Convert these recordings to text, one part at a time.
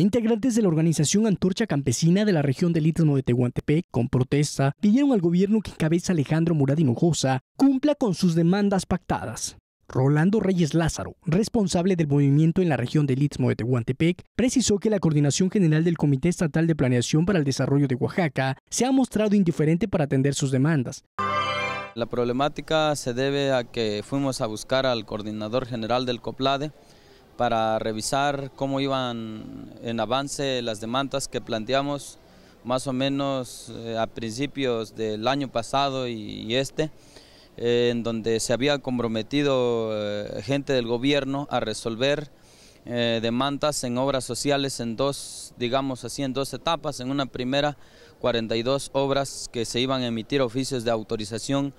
Integrantes de la organización Antorcha Campesina de la región del Istmo de Tehuantepec, con protesta, pidieron al gobierno que encabeza Alejandro Murad Hinojosa cumpla con sus demandas pactadas. Rolando Reyes Lázaro, responsable del movimiento en la región del Istmo de Tehuantepec, precisó que la Coordinación General del Comité Estatal de Planeación para el Desarrollo de Oaxaca se ha mostrado indiferente para atender sus demandas. La problemática se debe a que fuimos a buscar al coordinador general del COPLADE, para revisar cómo iban en avance las demandas que planteamos más o menos eh, a principios del año pasado y, este, eh, en donde se había comprometido eh, gente del gobierno a resolver demandas en obras sociales en dos, digamos así, en dos etapas. En una primera, 42 obras que se iban a emitir oficios de autorización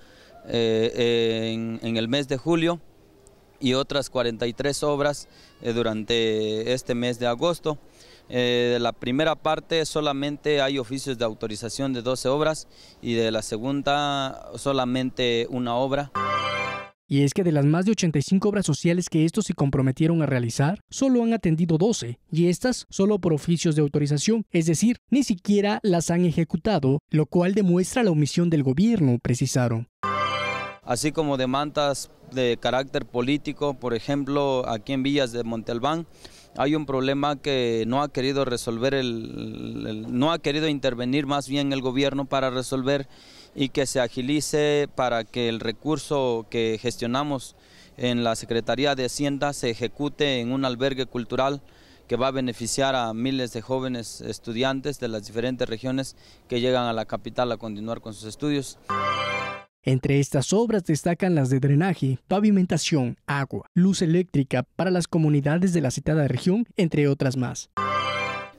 en el mes de julio y otras 43 obras eh, durante este mes de agosto. de eh, la primera parte solamente hay oficios de autorización de 12 obras y de la segunda solamente una obra. Y es que de las más de 85 obras sociales que estos se comprometieron a realizar, solo han atendido 12, y estas solo por oficios de autorización, es decir, ni siquiera las han ejecutado, lo cual demuestra la omisión del gobierno, precisaron así como demandas de carácter político, por ejemplo, aquí en Villas de Montalbán hay un problema que no ha querido resolver no ha querido intervenir más bien el gobierno para resolver y que se agilice para que el recurso que gestionamos en la Secretaría de Hacienda se ejecute en un albergue cultural que va a beneficiar a miles de jóvenes estudiantes de las diferentes regiones que llegan a la capital a continuar con sus estudios. Entre estas obras destacan las de drenaje, pavimentación, agua, luz eléctrica para las comunidades de la citada región, entre otras más.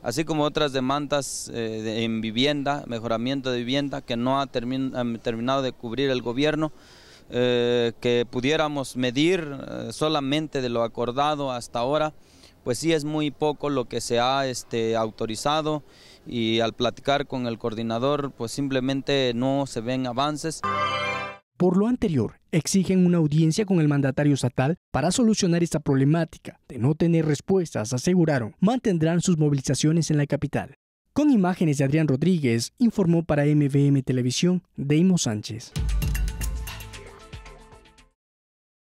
Así como otras demandas eh, en vivienda, mejoramiento de vivienda que no ha terminado de cubrir el gobierno, eh, que pudiéramos medir eh, solamente de lo acordado hasta ahora, pues sí es muy poco lo que se ha este, autorizado y al platicar con el coordinador pues simplemente no se ven avances. Por lo anterior, exigen una audiencia con el mandatario estatal para solucionar esta problemática. De no tener respuestas, aseguraron, mantendrán sus movilizaciones en la capital. Con imágenes de Adrián Rodríguez, informó para MVM Televisión Deimo Sánchez.